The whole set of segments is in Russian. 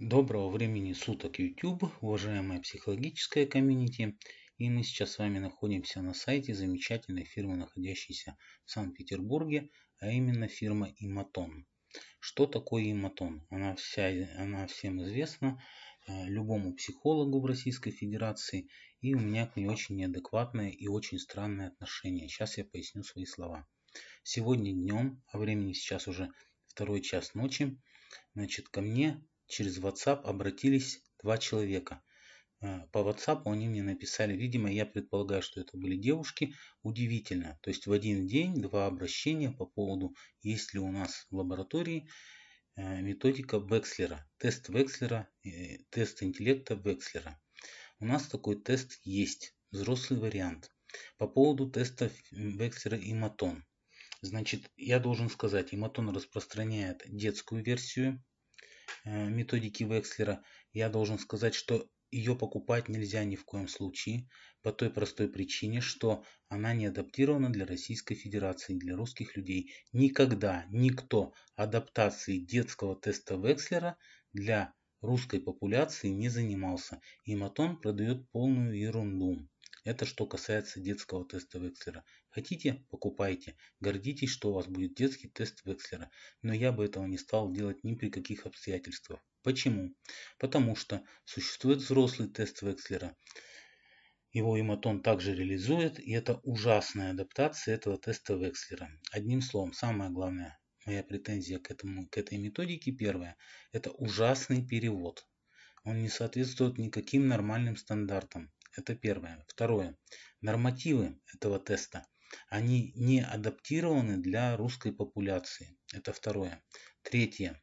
Доброго времени суток YouTube, уважаемая психологическая комьюнити. И мы сейчас с вами находимся на сайте замечательной фирмы, находящейся в Санкт-Петербурге, а именно фирма Иматон. Что такое Иматон? Она, вся, она всем известна э, любому психологу в Российской Федерации. И у меня к ней очень неадекватное и очень странное отношение. Сейчас я поясню свои слова. Сегодня днем, а времени сейчас уже второй час ночи, значит, ко мне через WhatsApp обратились два человека. Э, по WhatsApp они мне написали, видимо, я предполагаю, что это были девушки. Удивительно. То есть в один день два обращения по поводу, есть ли у нас в лаборатории э, методика Векслера, тест Векслера, э, тест интеллекта Векслера. У нас такой тест есть, взрослый вариант. По поводу теста Векслера и Матон. Значит, я должен сказать, Иматон распространяет детскую версию Э, методики Векслера, я должен сказать, что ее покупать нельзя ни в коем случае, по той простой причине, что она не адаптирована для Российской Федерации, для русских людей. Никогда никто адаптацией детского теста Векслера для русской популяции не занимался. И Матон продает полную ерунду. Это что касается детского теста Векслера. Хотите – покупайте. Гордитесь, что у вас будет детский тест Векслера. Но я бы этого не стал делать ни при каких обстоятельствах. Почему? Потому что существует взрослый тест Векслера. Его иматон также реализует, и это ужасная адаптация этого теста Векслера. Одним словом, самое главное, моя претензия к, этому, к этой методике первая – это ужасный перевод. Он не соответствует никаким нормальным стандартам. Это первое. Второе. Нормативы этого теста – они не адаптированы для русской популяции. Это второе. Третье.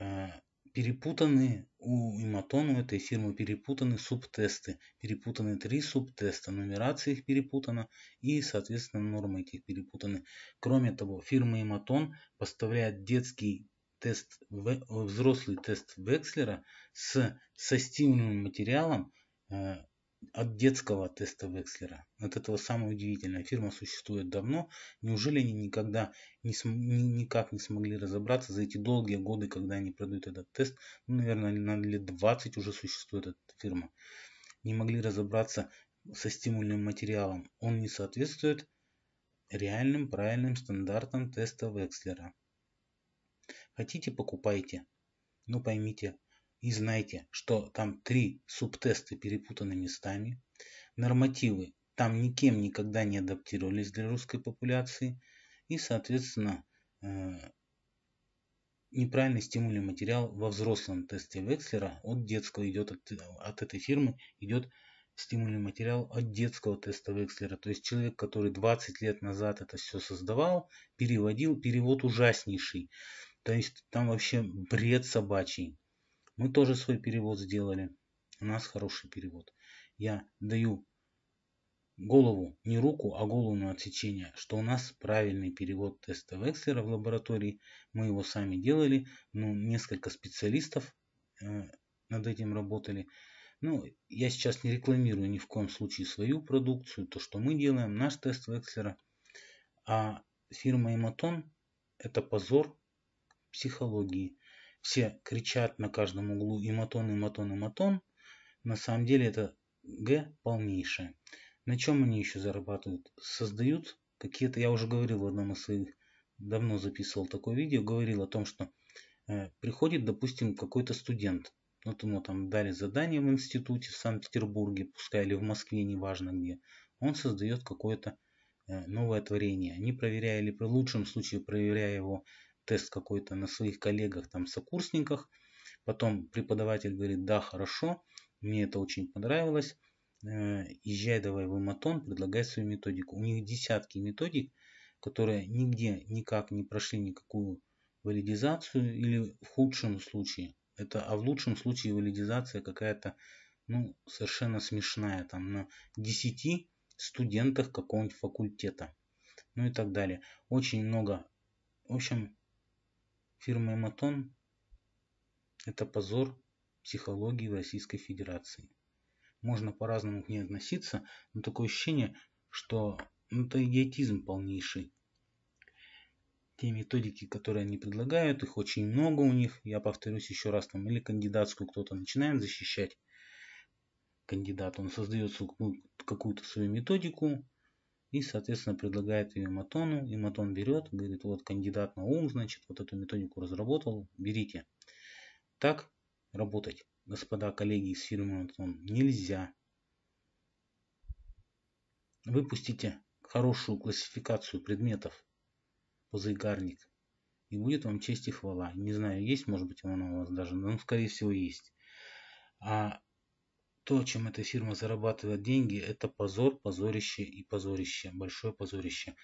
Э, перепутаны у Иматон, у этой фирмы перепутаны субтесты. Перепутаны три субтеста, нумерация их перепутана и, соответственно, нормы этих перепутаны. Кроме того, фирма Иматон поставляет детский тест, взрослый тест Векслера с, со стимульным материалом, э, от детского теста Векслера, от этого самое удивительное. Фирма существует давно. Неужели они никогда не ни, никак не смогли разобраться за эти долгие годы, когда они продают этот тест? Ну, наверное, на лет 20 уже существует эта фирма. Не могли разобраться со стимульным материалом. Он не соответствует реальным правильным стандартам теста Векслера. Хотите, покупайте, но ну, поймите, и знайте, что там три субтесты перепутаны местами, нормативы там никем никогда не адаптировались для русской популяции и, соответственно, э, неправильный стимульный материал во взрослом тесте Векслера от детского идет от, от этой фирмы идет стимульный материал от детского теста Векслера. То есть человек, который 20 лет назад это все создавал, переводил, перевод ужаснейший. То есть там вообще бред собачий. Мы тоже свой перевод сделали. У нас хороший перевод. Я даю голову, не руку, а голову на отсечение, что у нас правильный перевод теста Векслера в лаборатории. Мы его сами делали, ну, несколько специалистов э, над этим работали. Ну, я сейчас не рекламирую ни в коем случае свою продукцию, то, что мы делаем, наш тест Векслера. А фирма Эматон – это позор психологии все кричат на каждом углу и матон, и матон, и матон. На самом деле это Г полнейшее. На чем они еще зарабатывают? Создают какие-то, я уже говорил в одном из своих, давно записывал такое видео, говорил о том, что э, приходит, допустим, какой-то студент, вот ему там дали задание в институте в Санкт-Петербурге, пускай или в Москве, неважно где, он создает какое-то э, новое творение. Они проверяя, или в лучшем случае проверяя его тест какой-то на своих коллегах, там, сокурсниках. Потом преподаватель говорит, да, хорошо, мне это очень понравилось. Э, езжай давай в Эматон, предлагай свою методику. У них десятки методик, которые нигде никак не прошли никакую валидизацию или в худшем случае это, а в лучшем случае валидизация какая-то ну, совершенно смешная, там на 10 студентах какого-нибудь факультета, ну и так далее. Очень много, в общем, фирмы Матон – это позор психологии в Российской Федерации. Можно по-разному к ней относиться, но такое ощущение, что ну, это идиотизм полнейший. Те методики, которые они предлагают, их очень много у них. Я повторюсь еще раз, там или кандидатскую кто-то начинает защищать, кандидат, он создает какую-то свою методику, и, соответственно, предлагает ее Матону, и Матон берет, говорит, вот кандидат на ум, значит, вот эту методику разработал, берите. Так работать, господа коллеги из фирмы Матон, нельзя. Выпустите хорошую классификацию предметов по заигарник, и будет вам честь и хвала. Не знаю, есть, может быть, она у вас даже, но, скорее всего, есть. А то, чем эта фирма зарабатывает деньги, это позор, позорище и позорище. Большое позорище.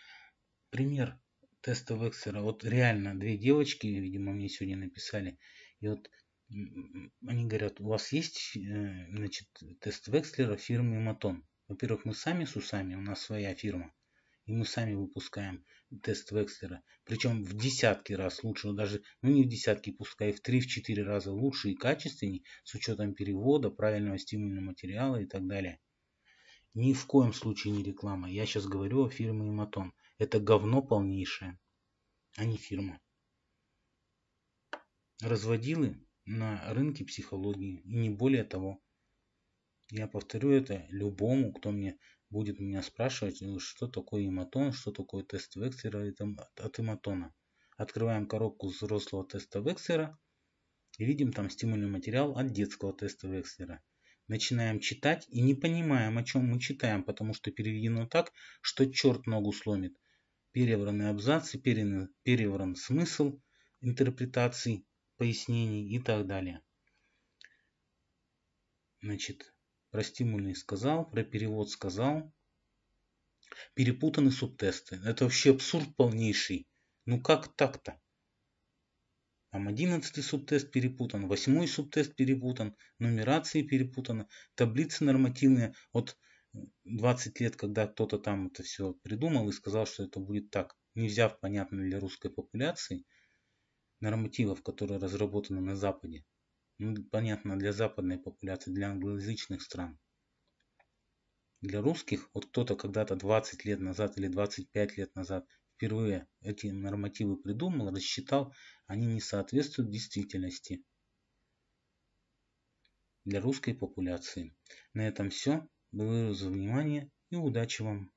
Пример теста Вексера. Вот реально две девочки, видимо, мне сегодня написали. И вот они говорят, у вас есть э, значит, тест Векслера фирмы Матон. Во-первых, мы сами с усами, у нас своя фирма. И мы сами выпускаем тест Векслера. Причем в десятки раз лучше, ну, даже, ну не в десятки, пускай в 3-4 раза лучше и качественнее, с учетом перевода, правильного стимульного материала и так далее. Ни в коем случае не реклама. Я сейчас говорю о фирме Иматон. Это говно полнейшее, а не фирма. Разводилы на рынке психологии и не более того. Я повторю это любому, кто мне будет меня спрашивать, э, что такое иматон, что такое тест вексера от иматона. Открываем коробку взрослого теста вексера и видим там стимульный материал от детского теста вексера. Начинаем читать и не понимаем, о чем мы читаем, потому что переведено так, что черт ногу сломит. Перевранный абзац и перевран смысл интерпретаций, пояснений и так далее. Значит, про стимульный сказал, про перевод сказал. Перепутаны субтесты. Это вообще абсурд полнейший. Ну как так-то? Там 11 субтест перепутан, 8 субтест перепутан, нумерации перепутаны, таблицы нормативные. Вот 20 лет, когда кто-то там это все придумал и сказал, что это будет так, не взяв понятно для русской популяции нормативов, которые разработаны на Западе ну, понятно, для западной популяции, для англоязычных стран. Для русских, вот кто-то когда-то 20 лет назад или 25 лет назад впервые эти нормативы придумал, рассчитал, они не соответствуют действительности для русской популяции. На этом все. Благодарю за внимание и удачи вам!